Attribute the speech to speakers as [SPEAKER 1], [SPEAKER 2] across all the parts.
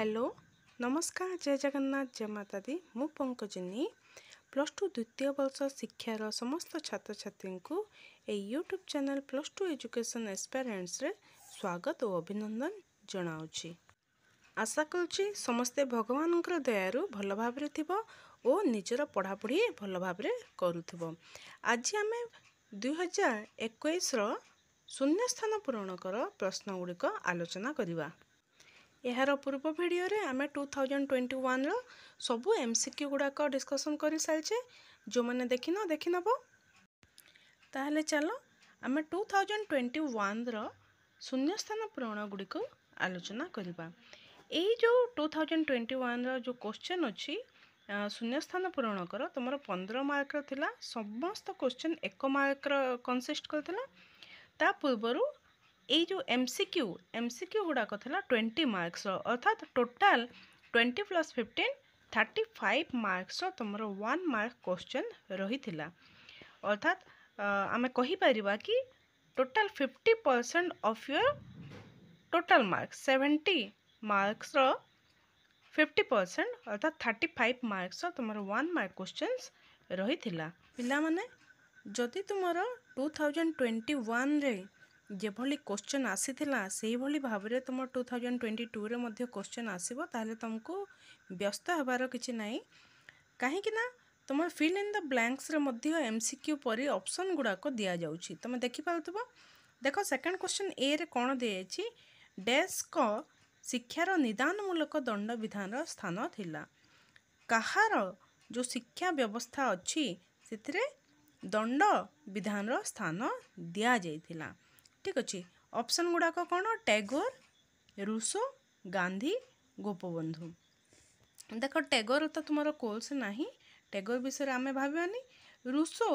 [SPEAKER 1] Hello ନମସ୍କାର ଜୟ ଜଗନ୍ନାଥ ଜୟ ମାତା ଦି ମୁଁ ପଙ୍କଜିନୀ ପ୍ଲସ୍ ଟୁ ଦ୍ୱିତୀୟ ବର୍ଷ ଶିକ୍ଷାର ସମସ୍ତ ଛାତ୍ରଛାତ୍ରୀଙ୍କୁ ଏହି YouTube channel plus two education ଏକ୍ସପେରିଏନ୍ସରେ ସ୍ୱାଗତ ଓ ଅଭିନନ୍ଦନ ଜଣାଉଛି ଆଶା କରୁଛି ସମସ୍ତେ ଭଗବାନଙ୍କର ଦୟାରୁ ଭଲ ଭାବରେ ଥିବ ଓ ନିଜର ପଢ଼ାପଢ଼ି ଭଲ ଭାବରେ କରୁଥିବ ଆଜି ଆମେ ଦୁଇହଜାର ଏକୋଇଶର ଶୂନ୍ୟସ୍ଥାନ ପୂରଣକର ପ୍ରଶ୍ନଗୁଡ଼ିକ ଆଲୋଚନା କରିବା ଏହାର ପୂର୍ବ ଭିଡ଼ିଓରେ ଆମେ ଟୁ ଥାଉଜେଣ୍ଡ ଟ୍ୱେଣ୍ଟି ୱାନ୍ର ସବୁ ଏମ୍ ସି କ୍ୟୁ ଗୁଡ଼ାକ ଡିସ୍କସନ୍ କରିସାରିଛେ ଯେଉଁମାନେ ଦେଖିନ ଦେଖିନେବ ତାହେଲେ ଚାଲ ଆମେ ଟୁ ଥାଉଜେଣ୍ଡ ଟ୍ୱେଣ୍ଟି ୱାନ୍ର ସ୍ଥାନ ପୂରଣ ଗୁଡ଼ିକୁ ଆଲୋଚନା କରିବା ଏଇ ଯେଉଁ ଟୁ ଥାଉଜେଣ୍ଡ ଟ୍ୱେଣ୍ଟି ୱାନ୍ର ଯେଉଁ କୋଶ୍ଚିନ୍ ଅଛି ଶୂନ୍ୟସ୍ଥାନ ପୂରଣ କର ତୁମର ପନ୍ଦର ମାର୍କର ଥିଲା ସମସ୍ତ କୋଶ୍ଚିନ୍ ଏକ ମାର୍କର କନସିଷ୍ଟ କରିଥିଲା ତା ପୂର୍ବରୁ এই ଯେଉଁ M C Q M C Q ଗୁଡ଼ାକ ଥିଲା ଟ୍ୱେଣ୍ଟି ମାର୍କସର ଅର୍ଥାତ୍ total twenty plus fifteen thirty five ମାର୍କସର ତୁମର ୱାନ୍ ମାର୍କ କ୍ୱେଶ୍ଚନ୍ ରହିଥିଲା ଅର୍ଥାତ୍ ଆମେ କହିପାରିବା କି total fifty percent of your total mark seventy ମାର୍କସର ଫିଫ୍ଟି ପରସେଣ୍ଟ ଅର୍ଥାତ୍ ଥାର୍ଟି ଫାଇଭ୍ ମାର୍କସର ତୁମର ୱାନ୍ ମାର୍କ କ୍ୱେଶ୍ଚନ୍ସ ରହିଥିଲା ପିଲାମାନେ ଯଦି ତୁମର ଟୁ ଥାଉଜେଣ୍ଡ ଟ୍ୱେଣ୍ଟି ୱାନ୍ରେ ଯେଭଳି କୋଶ୍ଚିନ୍ ଆସିଥିଲା ସେହିଭଳି ଭାବରେ ତୁମ ଟୁ ଥାଉଜେଣ୍ଡ ଟ୍ୱେଣ୍ଟି ଟୁରେ ମଧ୍ୟ କୋଶ୍ଚିନ୍ ଆସିବ ତାହେଲେ ତୁମକୁ ବ୍ୟସ୍ତ ହେବାର କିଛି ନାହିଁ କାହିଁକି ନା ତୁମ ଫିଲ୍ ଇନ୍ ଦ ବ୍ଲାଙ୍କସ୍ରେ ମଧ୍ୟ ଏମ୍ ସି କ୍ୟୁ ପରି ଅପସନ୍ ଗୁଡ଼ାକ ଦିଆଯାଉଛି ତୁମେ ଦେଖିପାରୁଥିବ ଦେଖ ସେକେଣ୍ଡ କ୍ୱେଶ୍ଚିନ୍ ଏରେ କ'ଣ ଦିଆଯାଇଛି ଡେସ୍କ ଶିକ୍ଷାର ନିଦାନମୂଳକ ଦଣ୍ଡବିଧାନର ସ୍ଥାନ ଥିଲା କାହାର ଯେଉଁ ଶିକ୍ଷା ବ୍ୟବସ୍ଥା ଅଛି ସେଥିରେ ଦଣ୍ଡବିଧାନର ସ୍ଥାନ ଦିଆଯାଇଥିଲା ଠିକ୍ ଅଛି ଅପସନ୍ ଗୁଡ଼ାକ କ'ଣ ଟେଗୋର ରୁଷୋ ଗାନ୍ଧୀ ଗୋପବନ୍ଧୁ ଦେଖ ଟେଗୋର ତ ତୁମର କୋର୍ସ ନାହିଁ ଟେଗୋର ବିଷୟରେ ଆମେ ଭାବିବାନି ରୁଷୋ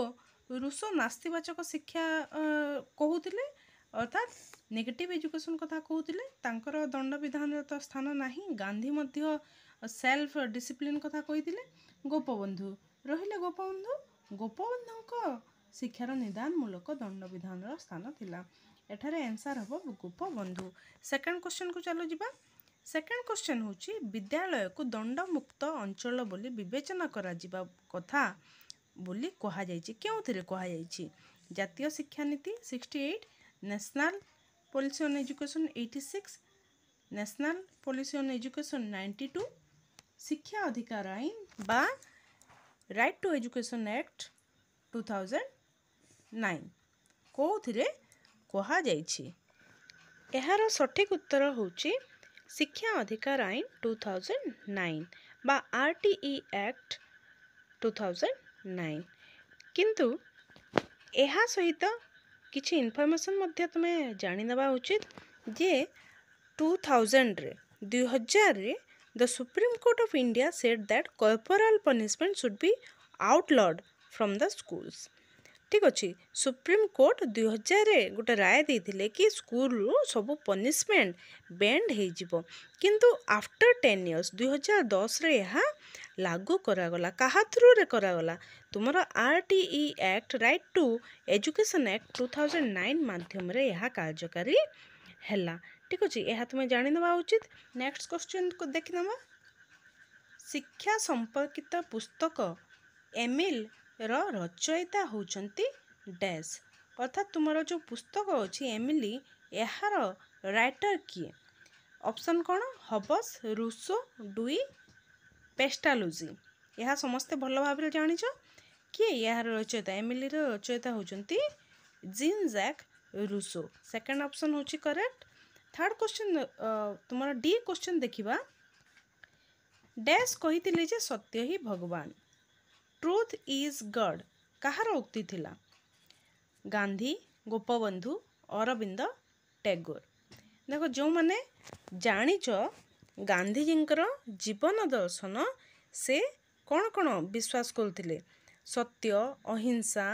[SPEAKER 1] ରୁଷୋ ନାସ୍ତିବାଚକ ଶିକ୍ଷା କହୁଥିଲେ ଅର୍ଥାତ୍ ନେଗେଟିଭ୍ ଏଜୁକେସନ୍ କଥା କହୁଥିଲେ ତାଙ୍କର ଦଣ୍ଡବିଧାନର ତ ସ୍ଥାନ ନାହିଁ ଗାନ୍ଧୀ ମଧ୍ୟ ସେଲ୍ଫ ଡିସିପ୍ଲିନ୍ କଥା କହିଥିଲେ ଗୋପବନ୍ଧୁ ରହିଲେ ଗୋପବନ୍ଧୁ ଗୋପବନ୍ଧୁଙ୍କ ଶିକ୍ଷାର ନିଦାନମୂଳକ ଦଣ୍ଡବିଧାନର ସ୍ଥାନ ଥିଲା এখানে আনসার হব গোপবন্ধু সেকেন্ড কোশ্চেন কু চাল যা সেকেন্ড কোশ্চেন হচ্ছে বিদ্যালয়কু দণ্ডমুক্ত অঞ্চল বলে বিবেচনা করা কথা বলে কুহযাই কেউথে কুহযাই জাতীয় শিক্ষানীতি sixty eight national policy on education eighty six national policy on education ninety two শিক্ষা অধিকার আইন বা right to education act two thousand nine কেউথে କୁହାଯାଇଛି ଏହାର ସଠିକ୍ ଉତ୍ତର ହେଉଛି ଶିକ୍ଷା ଅଧିକାର ଆଇନ ଟୁ ଥାଉଜେଣ୍ଡ ନାଇନ୍ ବା R T E act two thousand nine କିନ୍ତୁ ଏହା ସହିତ କିଛି ଇନଫର୍ମେସନ୍ ମଧ୍ୟ ତୁମେ ଜାଣିନେବା ଉଚିତ ଯେ ଟୁ ଥାଉଜେଣ୍ଡରେ ଦୁଇ ହଜାରରେ the supreme court of India set that corporal punishment should be outlawed from the schools ଠିକ୍ ଅଛି ସୁପ୍ରିମକୋର୍ଟ ଦୁଇ ହଜାରରେ ଗୋଟେ ରାୟ ଦେଇଥିଲେ କି ସ୍କୁଲରୁ ସବୁ ପନିସମେଣ୍ଟ ବେଣ୍ଡ ହେଇଯିବ କିନ୍ତୁ ଆଫ୍ଟର ଟେନ୍ ଇୟର୍ସ ଦୁଇ ହଜାର ଦଶରେ ଏହା ଲାଗୁ କରାଗଲା କାହା ଥ୍ରୁରେ କରାଗଲା ତୁମର R T E act right to education act two thousand nine ମାଧ୍ୟମରେ ଏହା କାର୍ଯ୍ୟକାରୀ ହେଲା ଠିକ୍ ଅଛି ଏହା ତୁମେ ଜାଣିନେବା ଉଚିତ ନେକ୍ସଟ କ୍ୱେଶ୍ଚିନ୍କୁ ଦେଖିନେବା ଶିକ୍ଷା ସମ୍ପର୍କିତ ପୁସ୍ତକ ଏମିଲ୍ ର ରଚୟିତା ହେଉଛନ୍ତି ଡ୍ୟାସ୍ ଅର୍ଥାତ୍ ତୁମର ଯେଉଁ ପୁସ୍ତକ ଅଛି ଏମିଲି ଏହାର ରାଇଟର୍ କିଏ ଅପସନ୍ କ'ଣ ହବସ୍ ରୁସୋ ଡୁଇ ପେଷ୍ଟାଲୋଜି ଏହା ସମସ୍ତେ ଭଲ ଭାବରେ ଜାଣିଛ କିଏ ଏହାର ରଚୟିତା ଏମିଲିର ରଚୟିତା ହେଉଛନ୍ତି Jean Jacques Rousseau second option ହେଉଛି କରେକ୍ଟ ଥାର୍ଡ଼ କ୍ୱେଶ୍ଚିନ୍ ତୁମର ଡି କ୍ୱେଶ୍ଚିନ୍ ଦେଖିବା ଡ୍ୟାସ୍ କହିଥିଲେ ଯେ ସତ୍ୟ ହିଁ ଭଗବାନ ଟ୍ରୁଥ୍ ଇଜ୍ ଗଡ଼୍ କାହାର ଉକ୍ତି ଥିଲା ଗାନ୍ଧୀ ଗୋପବନ୍ଧୁ ଅରବିନ୍ଦ ଟ୍ୟାଗୋର ଦେଖ ଯେଉଁମାନେ ଜାଣିଛ ଗାନ୍ଧିଜୀଙ୍କର ଜୀବନ ଦର୍ଶନ ସେ କ'ଣ କ'ଣ ବିଶ୍ୱାସ କରୁଥିଲେ ସତ୍ୟ ଅହିଂସା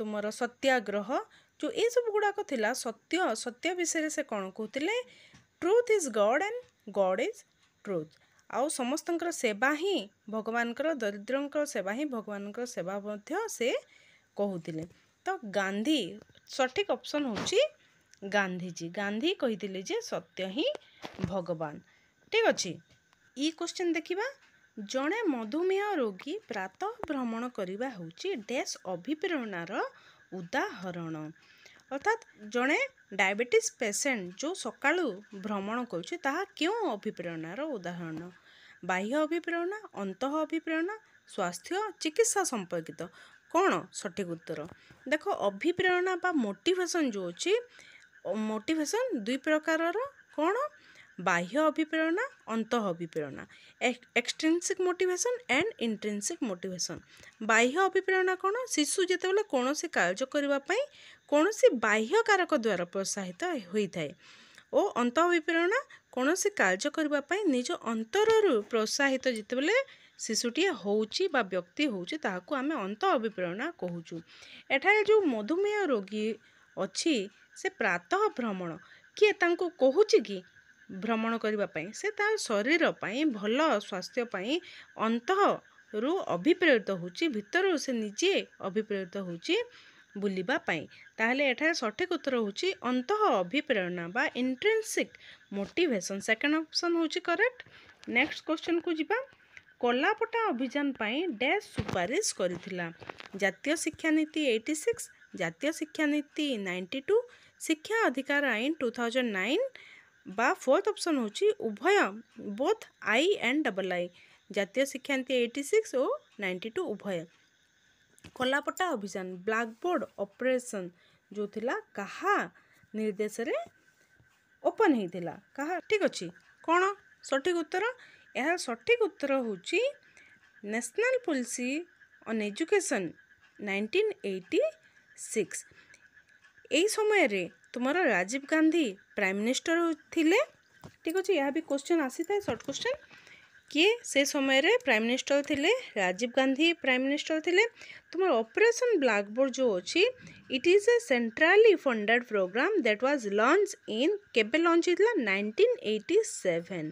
[SPEAKER 1] ତୁମର ସତ୍ୟାଗ୍ରହ ଯେଉଁ ଏସବୁ ଗୁଡ଼ାକ ଥିଲା ସତ୍ୟ ସତ୍ୟ ବିଷୟରେ ସେ କ'ଣ କହୁଥିଲେ truth is God and God is truth ଆଉ ସମସ୍ତଙ୍କର ସେବା ହିଁ ଭଗବାନଙ୍କର ଦରିଦ୍ରଙ୍କର ସେବା ହିଁ ଭଗବାନଙ୍କର ସେବା ମଧ୍ୟ ସେ କହୁଥିଲେ ତ ଗାନ୍ଧୀ ସଠିକ୍ ଅପସନ୍ ହେଉଛି ଗାନ୍ଧିଜୀ ଗାନ୍ଧୀ କହିଥିଲେ ଯେ ସତ୍ୟ ହିଁ ଭଗବାନ ଠିକ୍ ଅଛି ଇ କୋଶ୍ଚିନ୍ ଦେଖିବା ଜଣେ ମଧୁମେହ ରୋଗୀ ପ୍ରାତଃ ଭ୍ରମଣ କରିବା ହେଉଛି ଡେସ୍ ଅଭିପ୍ରେରଣାର ଉଦାହରଣ ଅର୍ଥାତ୍ ଜଣେ ଡାଇବେଟିସ୍ ପେସେଣ୍ଟ ଯେଉଁ ସକାଳୁ ଭ୍ରମଣ କରୁଛି ତାହା କେଉଁ ଅଭିପ୍ରେରଣାର ଉଦାହରଣ ବାହ୍ୟ ଅଭିପ୍ରେରଣା ଅନ୍ତଃ ଅଭିପ୍ରେରଣା ସ୍ୱାସ୍ଥ୍ୟ ଚିକିତ୍ସା ସମ୍ପର୍କିତ କ'ଣ ସଠିକ୍ ଉତ୍ତର ଦେଖ ଅଭିପ୍ରେରଣା ବା ମୋଟିଭେସନ୍ ଯେଉଁ ଅଛି ମୋଟିଭେସନ୍ ଦୁଇ ପ୍ରକାରର କ'ଣ ବାହ୍ୟ ଅଭିପ୍ରେରଣା ଅନ୍ତଃ ଅଭିପ୍ରେରଣା extrinsic motivation and intrinsic motivation ବାହ୍ୟ ଅଭିପ୍ରେରଣା କ'ଣ ଶିଶୁ ଯେତେବେଳେ କୌଣସି କାର୍ଯ୍ୟ କରିବା ପାଇଁ କୌଣସି ବାହ୍ୟ କାରକ ଦ୍ୱାରା ପ୍ରୋତ୍ସାହିତ ହୋଇଥାଏ ଓ ଅନ୍ତଃଅଭିପ୍ରେରଣା କୌଣସି କାର୍ଯ୍ୟ କରିବା ପାଇଁ ନିଜ ଅନ୍ତରରୁ ପ୍ରୋତ୍ସାହିତ ଯେତେବେଳେ ଶିଶୁଟିଏ ହେଉଛି ବା ବ୍ୟକ୍ତି ହେଉଛି ତାହାକୁ ଆମେ ଅନ୍ତ ଅଭିପ୍ରେରଣା କହୁଛୁ ଏଠାରେ ଯେଉଁ ମଧୁମେହ ରୋଗୀ ଅଛି ସେ ପ୍ରାତଃ ଭ୍ରମଣ କିଏ ତାଙ୍କୁ କହୁଛି କି ଭ୍ରମଣ କରିବା ପାଇଁ ସେ ତା ଶରୀର ପାଇଁ ଭଲ ସ୍ୱାସ୍ଥ୍ୟ ପାଇଁ ଅନ୍ତଃରୁ ଅଭିପ୍ରେରିତ ହେଉଛି ଭିତରୁ ସେ ନିଜେ ଅଭିପ୍ରେରିତ ହେଉଛି ବୁଲିବା ପାଇଁ ତାହେଲେ ଏଠାରେ ସଠିକ୍ ଉତ୍ତର ହେଉଛି ଅନ୍ତଃ ଅଭିପ୍ରେରଣା ବା ଇଣ୍ଟ୍ରେନ୍ସିକ୍ ମୋଟିଭେସନ୍ ସେକେଣ୍ଡ ଅପସନ୍ ହେଉଛି କରେକ୍ଟ ନେକ୍ସଟ କ୍ୱେଶ୍ଚନକୁ ଯିବା କଲାପଟା ଅଭିଯାନ ପାଇଁ ଡ୍ୟାସ୍ ସୁପାରିଶ କରିଥିଲା ଜାତୀୟ ଶିକ୍ଷାନୀତି ଏଇଟି ସିକ୍ସ ଜାତୀୟ ଶିକ୍ଷାନୀତି ନାଇଣ୍ଟି ଟୁ ଶିକ୍ଷା ଅଧିକାର ଆଇନ ଟୁ ଥାଉଜେଣ୍ଡ ନାଇନ୍ বা ফোর্থ অপশন হচ্ছে উভয় both I and double I জাতীয় শিক্ষানীতি এইটি সিক্স ও নাইনটি টু উভয় କଲାପଟା ଅଭିଯାନ ବ୍ଲାକ୍ ବୋର୍ଡ଼ ଅପରେସନ୍ ଯେଉଁ ଥିଲା କାହା ନିର୍ଦ୍ଦେଶରେ ଓପନ୍ ହେଇଥିଲା କାହା ଠିକ୍ ଅଛି କ'ଣ ସଠିକ୍ ଉତ୍ତର ଏହାର ସଠିକ୍ ଉତ୍ତର ହେଉଛି national policy on education nineteen eighty six ଏହି ସମୟରେ ତୁମର ରାଜୀବ ଗାନ୍ଧୀ ପ୍ରାଇମ୍ ମିନିଷ୍ଟର ଥିଲେ ଠିକ୍ ଅଛି ଏହା ବି କ୍ୱେଶ୍ଚନ୍ ଆସିଥାଏ ସର୍ଟ କ୍ୱେଶ୍ଚନ୍ କିଏ ସେ ସମୟରେ ପ୍ରାଇମ୍ ମିନିଷ୍ଟର ଥିଲେ ରାଜୀବ ଗାନ୍ଧୀ ପ୍ରାଇମ୍ ମିନିଷ୍ଟର ଥିଲେ ତୁମର ଅପରେସନ୍ ବ୍ଲାକବୋର୍ଡ଼ ଯେଉଁ ଅଛି it is a centrally funded program that was launch in କେବେ ଲଞ୍ଚ ହେଇଥିଲା ନାଇଣ୍ଟିନ୍ ଏଇଟି ସେଭେନ୍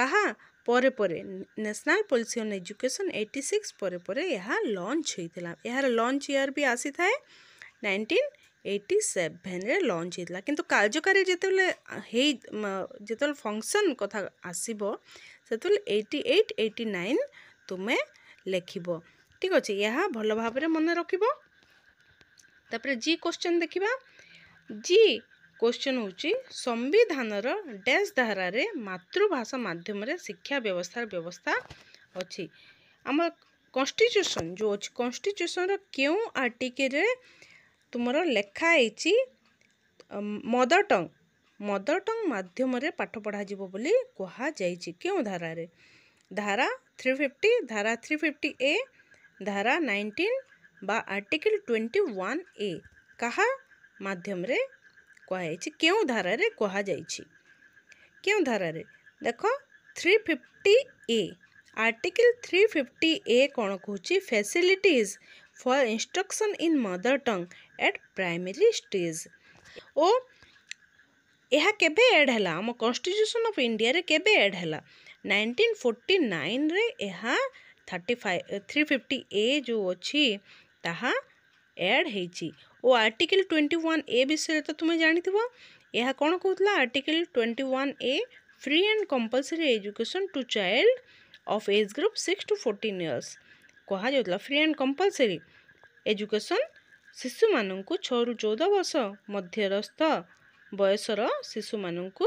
[SPEAKER 1] କାହା ପରେ ପରେ national policy on education eighty six ପରେ ପରେ ଏହା ଲଞ୍ଚ ହୋଇଥିଲା ଏହାର ଲଞ୍ଚ ଇୟର୍ ବି ଆସିଥାଏ ନାଇଣ୍ଟିନ୍ ଏଇଟି ସେଭେନ୍ରେ ଲଞ୍ଚ ହେଇଥିଲା କିନ୍ତୁ କାର୍ଯ୍ୟକାରୀ ଯେତେବେଳେ ହେଇ ଯେତେବେଳେ ଫଙ୍କସନ୍ କଥା ଆସିବ ସେତେବେଳେ ଏଇଟି ଏଇଟ୍ ଏଇଟି ନାଇନ୍ ତୁମେ ଲେଖିବ ଠିକ୍ ଅଛି ଏହା ଭଲ ଭାବରେ ମନେ ରଖିବ ତାପରେ ଜି କୋଶ୍ଚେନ୍ ଦେଖିବା ଜି କୋଶ୍ଚେନ୍ ହେଉଛି ସମ୍ବିଧାନର ଡ୍ୟାସ୍ ଧାରାରେ ମାତୃଭାଷା ମାଧ୍ୟମରେ ଶିକ୍ଷା ବ୍ୟବସ୍ଥାର ବ୍ୟବସ୍ଥା ଅଛି ଆମ କନଷ୍ଟିଚ୍ୟୁସନ୍ ଯେଉଁ ଅଛି କନଷ୍ଟିଚ୍ୟୁସନ୍ର କେଉଁ ଆର୍ଟିକିରେ ତୁମର ଲେଖା ହେଇଛି ମଦର ଟଙ୍ଗ ମଦର ଟଙ୍ଗ ମାଧ୍ୟମରେ ପାଠ ପଢ଼ାଯିବ ବୋଲି କୁହାଯାଇଛି କେଉଁ ଧାରାରେ ଧାରା ଥ୍ରୀ ଫିଫ୍ଟି ଧାରା ଥ୍ରୀ ଫିଫ୍ଟି ଏ ଧାରା ନାଇଣ୍ଟିନ୍ বা ଆର୍ଟିକିଲ୍ ଟ୍ୱେଣ୍ଟି ୱାନ୍ ଏ କାହା ମାଧ୍ୟମରେ କୁହାଯାଇଛି କେଉଁ ଧାରାରେ କୁହାଯାଇଛି କେଉଁ ଧାରାରେ ଦେଖ three fifty A article three fifty A କ'ଣ କହୁଛି facilities for instruction in mother tongue at primary stage ଓ ଏହା କେବେ ଏଡ଼୍ ହେଲା ଆମ କନଷ୍ଟିଚ୍ୟୁସନ୍ ଅଫ୍ ଇଣ୍ଡିଆରେ କେବେ ଏଡ଼୍ ହେଲା ନାଇନଟିନ୍ ଫୋର୍ଟି ନାଇନ୍ରେ ଏହା thirty five three fifty A ଯେଉଁ ଅଛି ତାହା ଏଡ଼୍ ହେଇଛି ଓ ଆର୍ଟିକିଲ୍ ଟ୍ୱେଣ୍ଟି ୱାନ୍ ଏ ବିଷୟରେ ତ ତୁମେ ଜାଣିଥିବ ଏହା କ'ଣ କହୁଥିଲା article twenty one A free and compulsory education to child of age group six to fourteen years କୁହାଯାଉଥିଲା ଫ୍ରି ଆଣ୍ଡ କମ୍ପଲସରି ଏଜୁକେସନ୍ ଶିଶୁମାନଙ୍କୁ ଛଅରୁ ଚଉଦ ବର୍ଷ ମଧ୍ୟସ୍ଥ ବୟସର ଶିଶୁମାନଙ୍କୁ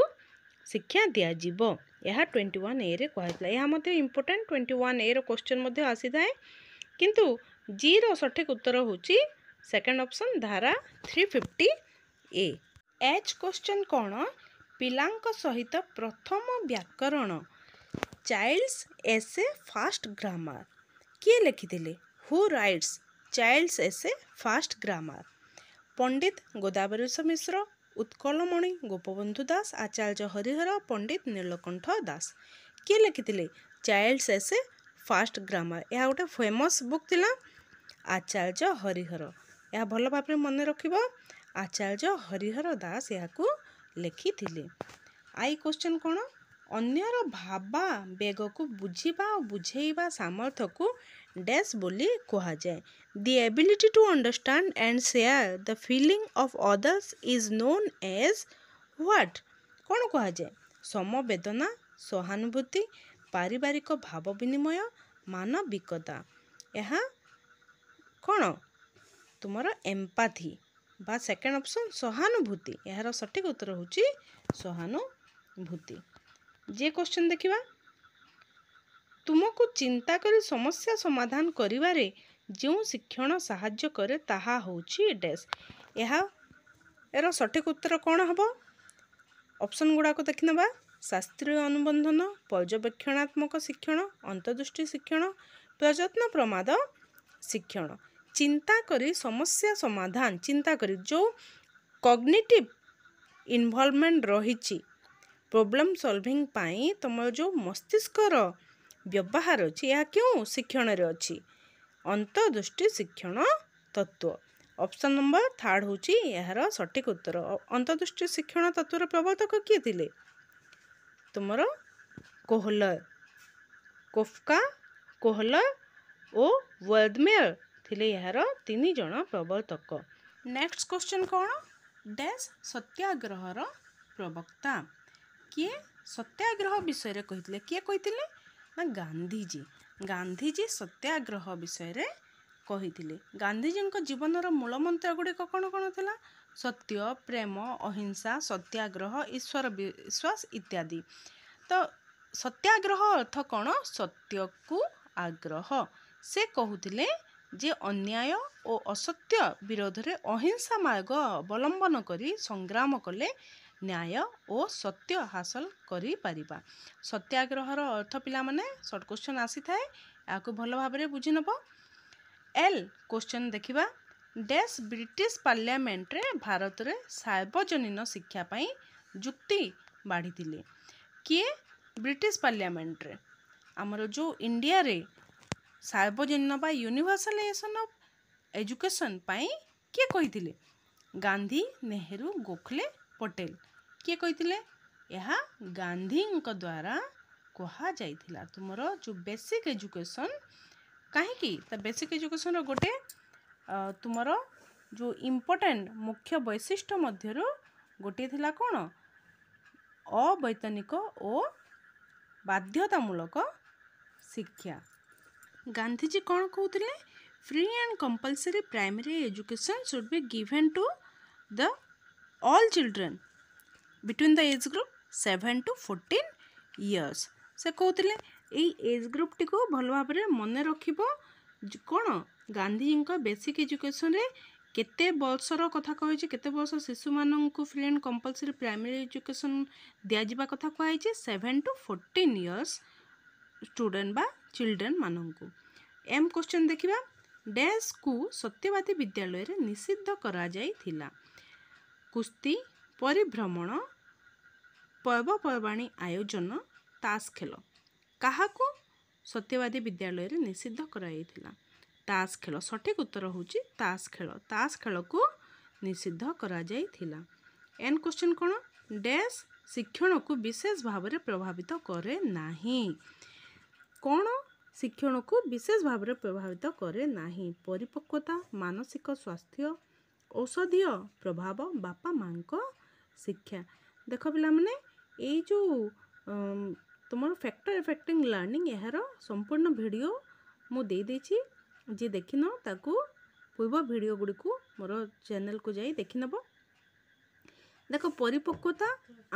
[SPEAKER 1] ଶିକ୍ଷା ଦିଆଯିବ ଏହା ଟ୍ୱେଣ୍ଟି ୱାନ୍ ଏରେ କୁହାଯାଇଥିଲା ଏହା ମଧ୍ୟ ଇମ୍ପୋର୍ଟାଣ୍ଟ ଟ୍ୱେଣ୍ଟି ୱାନ୍ ଏର କ୍ୱେଶ୍ଚନ୍ ମଧ୍ୟ ଆସିଥାଏ କିନ୍ତୁ ଜିର ସଠିକ୍ ଉତ୍ତର ହେଉଛି ସେକେଣ୍ଡ ଅପସନ୍ ଧାରା three fifty A H question କ'ଣ ପିଲାଙ୍କ ସହିତ ପ୍ରଥମ ବ୍ୟାକରଣ ଚାଇଲ୍ଡସ୍ ଏସେ ଫାଷ୍ଟ ଗ୍ରାମାର କିଏ ଲେଖିଥିଲେ ହୁ rights childs essay first grammar Pandit Godabarish Mishra Utkalmani Gopabandhu Das Acharya Harihar Pandit Nilakantha Das କିଏ ଲେଖିଥିଲେ ଚାଇଲ୍ଡସ୍ ଏସ୍ ଏ ଫାଷ୍ଟ ଗ୍ରାମର ଏହା ଗୋଟେ ଫେମସ୍ ବୁକ୍ ଥିଲା ଆଚାର୍ଯ୍ୟ ହରିହର ଏହା ଭଲ ଭାବରେ ମନେ ରଖିବ ଆଚାର୍ଯ୍ୟ ହରିହର ଦାସ ଏହାକୁ ଲେଖିଥିଲେ ଆଇ କ୍ୱେଶ୍ଚନ୍ କ'ଣ ଅନ୍ୟର ଭାବା ବେଗକୁ ବୁଝିବା ଓ ବୁଝେଇବା ସାମର୍ଥ୍ୟକୁ ଡେସ୍ ବୋଲି କୁହାଯାଏ The ability to understand and share the feeling of others is known as what? କ'ଣ କୁହାଯାଏ ସମବେଦନା ସହାନୁଭୂତି ପାରିବାରିକ ଭାବ ବିନିମୟ ମାନବିକତା ଏହା କ'ଣ ତୁମର ଏମ୍ପାଥି ବା ସେକେଣ୍ଡ ଅପସନ୍ ସହାନୁଭୂତି ଏହାର ସଠିକ୍ ଉତ୍ତର ହେଉଛି ସହାନୁଭୂତି ଯେ କୋଶ୍ଚିନ୍ ଦେଖିବା ତୁମକୁ ଚିନ୍ତା କରି ସମସ୍ୟା ସମାଧାନ କରିବାରେ ଯେଉଁ ଶିକ୍ଷଣ ସାହାଯ୍ୟ କରେ ତାହା ହେଉଛି ଡେସ୍ ଏହା ଏହାର ସଠିକ ଉତ୍ତର କ'ଣ ହେବ ଅପସନ୍ ଗୁଡ଼ାକ ଦେଖିନେବା ଶାସ୍ତ୍ରୀୟ ଅନୁବନ୍ଧନ ପର୍ଯ୍ୟବେକ୍ଷଣାତ୍ମକ ଶିକ୍ଷଣ ଅନ୍ତର୍ଦୃଷ୍ଟି ଶିକ୍ଷଣ ପ୍ରଯତ୍ନ ପ୍ରମାଦ ଶିକ୍ଷଣ ଚିନ୍ତା କରି ସମସ୍ୟା ସମାଧାନ ଚିନ୍ତା କରି ଯେଉଁ କଗ୍ନେଟିଭ୍ ଇନଭଲଭମେଣ୍ଟ ରହିଛି ପ୍ରୋବ୍ଲେମ୍ ସଲଭିଂ ପାଇଁ ତୁମର ଯେଉଁ ମସ୍ତିଷ୍କର ବ୍ୟବହାର ଅଛି ଏହା କେଉଁ ଶିକ୍ଷଣରେ ଅଛି अन्तर्दुष्टि शिक्षण तत्त्व अप्सन नम्बर थर्ड हौ सठिक उत्तर अंतर्दृष्टि शिक्षण तत्वर प्रवर्तक कि थिए त कोहलर कोफका कोहलर कोहल ओल्डमे ले यहाँ तिनजना प्रवर्तक नेक्स्ट क्वेश्चन कन्ड डैश सत्याग्रहर प्रवक्ता कि सत्याग्रह विषयले कि गांधीजी ଗାନ୍ଧୀଜୀ ସତ୍ୟାଗ୍ରହ ବିଷୟରେ କହିଥିଲେ ଗାନ୍ଧୀଜୀଙ୍କ ଜୀବନର ମୂଳମନ୍ତ୍ର ଗୁଡ଼ିକ କ'ଣ କ'ଣ ଥିଲା ସତ୍ୟ ପ୍ରେମ ଅହିଂସା ସତ୍ୟାଗ୍ରହ ଈଶ୍ୱର ବିଶ୍ୱାସ ଇତ୍ୟାଦି ତ ସତ୍ୟାଗ୍ରହ ଅର୍ଥ କ'ଣ ସତ୍ୟକୁ ଆଗ୍ରହ ସେ କହୁଥିଲେ ଯେ ଅନ୍ୟାୟ ଓ ଅସତ୍ୟ ବିରୋଧରେ ଅହିଂସା ମାର୍ଗ ଅବଲମ୍ବନ କରି ସଂଗ୍ରାମ କଲେ ନ୍ୟାୟ ଓ ସତ୍ୟ ହାସଲ କରିପାରିବା ସତ୍ୟାଗ୍ରହର ଅର୍ଥ ପିଲାମାନେ ସର୍ଟ କୋଶ୍ଚନ୍ ଆସିଥାଏ ଏହାକୁ ଭଲ ଭାବରେ ବୁଝିନେବ ଏଲ୍ କୋଶ୍ଚନ୍ ଦେଖିବା ଡ୍ୟାସ୍ ବ୍ରିଟିଶ ପାର୍ଲିଆମେଣ୍ଟରେ ଭାରତରେ ସାର୍ବଜନୀନ ଶିକ୍ଷା ପାଇଁ ଯୁକ୍ତି ବାଢ଼ିଥିଲେ କିଏ ବ୍ରିଟିଶ ପାର୍ଲିଆମେଣ୍ଟରେ ଆମର ଯେଉଁ ଇଣ୍ଡିଆରେ ସାର୍ବଜନୀନ ବା ୟୁନିଭର୍ସାଲାଇଜେସନ୍ ଅଫ୍ ଏଜୁକେସନ୍ ପାଇଁ କିଏ କହିଥିଲେ ଗାନ୍ଧୀ ନେହେରୁ ଗୋଖଲେ ପଟେଲ କିଏ କହିଥିଲେ ଏହା ଗାନ୍ଧୀଙ୍କ ଦ୍ୱାରା କୁହାଯାଇଥିଲା ତୁମର ଯେଉଁ ବେସିକ୍ ଏଜୁକେସନ୍ କାହିଁକି ତା ବେସିକ୍ ଏଜୁକେସନ୍ର ଗୋଟେ ତୁମର ଯେଉଁ ଇମ୍ପୋର୍ଟାଣ୍ଟ ମୁଖ୍ୟ ବୈଶିଷ୍ଟ୍ୟ ମଧ୍ୟରୁ ଗୋଟିଏ ଥିଲା କ'ଣ ଅବୈତନିକ ଓ ବାଧ୍ୟତାମୂଳକ ଶିକ୍ଷା ଗାନ୍ଧିଜୀ କ'ଣ କହୁଥିଲେ free and compulsory primary education should be given to the all children between the age group seven to fourteen years ସେ କହୁଥିଲେ ଏଇ ଏଜ୍ ଗ୍ରୁପ୍ଟିକୁ ଭଲ ଭାବରେ ମନେ ରଖିବ କ'ଣ ଗାନ୍ଧୀଜୀଙ୍କ ବେସିକ୍ ଏଜୁକେସନ୍ରେ କେତେ ବର୍ଷର କଥା କହିଛି କେତେ ବର୍ଷ ଶିଶୁମାନଙ୍କୁ free and compulsory primary education ଦିଆଯିବା କଥା କୁହାଯାଇଛି seven to fourteen years student ବା ଚିଲଡ୍ରେନ୍ମାନଙ୍କୁ ଏମ୍ କ୍ୱେଶ୍ଚନ୍ ଦେଖିବା ଡ୍ୟାସ୍କୁ ସତ୍ୟବାଦୀ ବିଦ୍ୟାଳୟରେ ନିଷିଦ୍ଧ କରାଯାଇଥିଲା କୁସ୍ତି ପରିଭ୍ରମଣ ପର୍ବପର୍ବାଣୀ ଆୟୋଜନ ତାସ୍ ଖେଳ କାହାକୁ ସତ୍ୟବାଦୀ ବିଦ୍ୟାଳୟରେ ନିଷିଦ୍ଧ କରାଯାଇଥିଲା ତାସ୍ ଖେଳ ସଠିକ୍ ଉତ୍ତର ହେଉଛି ତାସ୍ ଖେଳ ତାସ୍ ଖେଳକୁ ନିଷିଦ୍ଧ କରାଯାଇଥିଲା ଏନ୍ କ୍ୱେଶ୍ଚିନ୍ କ'ଣ ଡ୍ୟାସ୍ ଶିକ୍ଷଣକୁ ବିଶେଷ ଭାବରେ ପ୍ରଭାବିତ କରେ ନାହିଁ କ'ଣ ଶିକ୍ଷଣକୁ ବିଶେଷ ଭାବରେ ପ୍ରଭାବିତ କରେ ନାହିଁ ପରିପକ୍ୱତା ମାନସିକ ସ୍ୱାସ୍ଥ୍ୟ ଔଷଧୀୟ ପ୍ରଭାବ ବାପା ମାଆଙ୍କ ଶିକ୍ଷା ଦେଖ ପିଲାମାନେ ଏଇ ଯେଉଁ ତୁମର ଫ୍ୟାକ୍ଟର ଏଫେକ୍ଟିଂ ଲର୍ଣ୍ଣିଂ ଏହାର ସମ୍ପୂର୍ଣ୍ଣ ଭିଡ଼ିଓ ମୁଁ ଦେଇଦେଇଛି ଯିଏ ଦେଖିନ ତାକୁ ପୂର୍ବ ଭିଡ଼ିଓ ଗୁଡ଼ିକୁ ମୋର ଚ୍ୟାନେଲକୁ ଯାଇ ଦେଖିନେବ ଦେଖ ପରିପକ୍ୱତା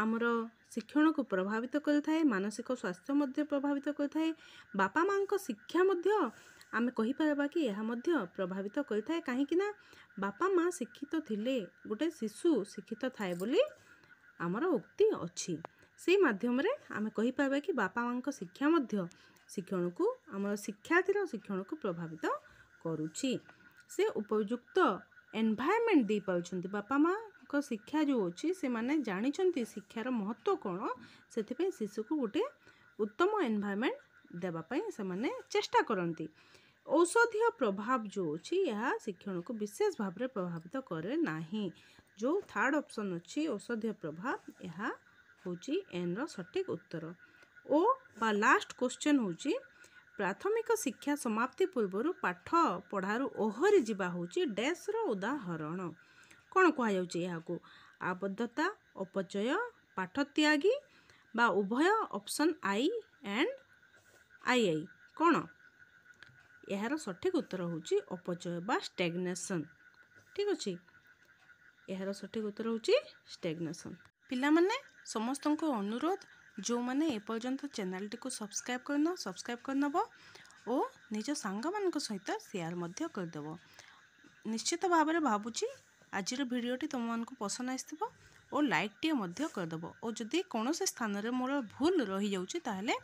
[SPEAKER 1] ଆମର ଶିକ୍ଷଣକୁ ପ୍ରଭାବିତ କରିଥାଏ ମାନସିକ ସ୍ୱାସ୍ଥ୍ୟ ମଧ୍ୟ ପ୍ରଭାବିତ କରିଥାଏ ବାପା ମାଆଙ୍କ ଶିକ୍ଷା ମଧ୍ୟ ଆମେ କହିପାରିବା କି ଏହା ମଧ୍ୟ ପ୍ରଭାବିତ କରିଥାଏ କାହିଁକି ନା ବାପା ମା' ଶିକ୍ଷିତ ଥିଲେ ଗୋଟେ ଶିଶୁ ଶିକ୍ଷିତ ଥାଏ ବୋଲି ଆମର ଉକ୍ତି ଅଛି ସେଇ ମାଧ୍ୟମରେ ଆମେ କହିପାରିବା କି ବାପା ମାଆଙ୍କ ଶିକ୍ଷା ମଧ୍ୟ ଶିକ୍ଷଣକୁ ଆମର ଶିକ୍ଷାର୍ଥୀର ଶିକ୍ଷଣକୁ ପ୍ରଭାବିତ କରୁଛି ସେ ଉପଯୁକ୍ତ ଏନ୍ଭାୟରମେଣ୍ଟ ଦେଇପାରୁଛନ୍ତି ବାପା ମାଆଙ୍କ ଶିକ୍ଷା ଯେଉଁ ଅଛି ସେମାନେ ଜାଣିଛନ୍ତି ଶିକ୍ଷାର ମହତ୍ତ୍ୱ କ'ଣ ସେଥିପାଇଁ ଶିଶୁକୁ ଗୋଟିଏ ଉତ୍ତମ ଏନ୍ଭାୟରମେଣ୍ଟ ଦେବା ପାଇଁ ସେମାନେ ଚେଷ୍ଟା କରନ୍ତି औषधीय प्रभाव जो अच्छी यह शिक्षण को विशेष भाव प्रभावित करे ना जो थर्ड ऑप्शन अच्छी औषधीय प्रभाव यह हूँ एन रठिक उत्तर ओ बा लास्ट क्वेश्चन हूँ प्राथमिक शिक्षा समाप्ति पूर्व पाठ पढ़ार ओहरी जावा हूँ डैस्र उदाहरण कौन कहु आबद्धता अपचय पाठ त्यागी उभय ऑप्शन आई एंड आई आई कौन ଏହାର ସଠିକ୍ ଉତ୍ତର ହେଉଛି ଅପଚୟ ବା ଷ୍ଟେଗ୍ନେସନ୍ ଠିକ୍ ଅଛି ଏହାର ସଠିକ୍ ଉତ୍ତର ହେଉଛି ଷ୍ଟେଗ୍ନେସନ୍ ପିଲାମାନେ ସମସ୍ତଙ୍କୁ ଅନୁରୋଧ ଯେଉଁମାନେ ଏପର୍ଯ୍ୟନ୍ତ ଚ୍ୟାନେଲ୍ଟିକୁ ସବସ୍କ୍ରାଇବ୍ କରିନ ସବସ୍କ୍ରାଇବ୍ କରିନେବ ଓ ନିଜ ସାଙ୍ଗମାନଙ୍କ ସହିତ ସେୟାର୍ ମଧ୍ୟ କରିଦେବ ନିଶ୍ଚିତ ଭାବରେ ଭାବୁଛି ଆଜିର ଭିଡ଼ିଓଟି ତୁମମାନଙ୍କୁ ପସନ୍ଦ ଆସିଥିବ ଓ ଲାଇକ୍ଟିଏ ମଧ୍ୟ କରିଦେବ ଓ ଯଦି କୌଣସି ସ୍ଥାନରେ ମୋର ଭୁଲ ରହିଯାଉଛି ତାହେଲେ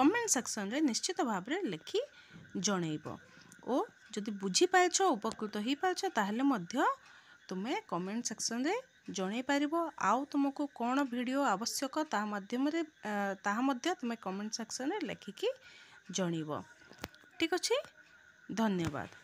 [SPEAKER 1] କମେଣ୍ଟ ସେକ୍ସନ୍ରେ ନିଶ୍ଚିତ ଭାବରେ ଲେଖି ଜଣାଇବ ଓ ଯଦି ବୁଝିପାରିଛ ଉପକୃତ ହୋଇପାରିଛ ତାହେଲେ ମଧ୍ୟ ତୁମେ କମେଣ୍ଟ ସେକ୍ସନରେ ଜଣାଇପାରିବ ଆଉ ତୁମକୁ କ'ଣ ଭିଡ଼ିଓ ଆବଶ୍ୟକ ତାହା ମାଧ୍ୟମରେ ତାହା ମଧ୍ୟ ତୁମେ କମେଣ୍ଟ ସେକ୍ସନରେ ଲେଖିକି ଜଣାଇବ ଠିକ୍ ଅଛି ଧନ୍ୟବାଦ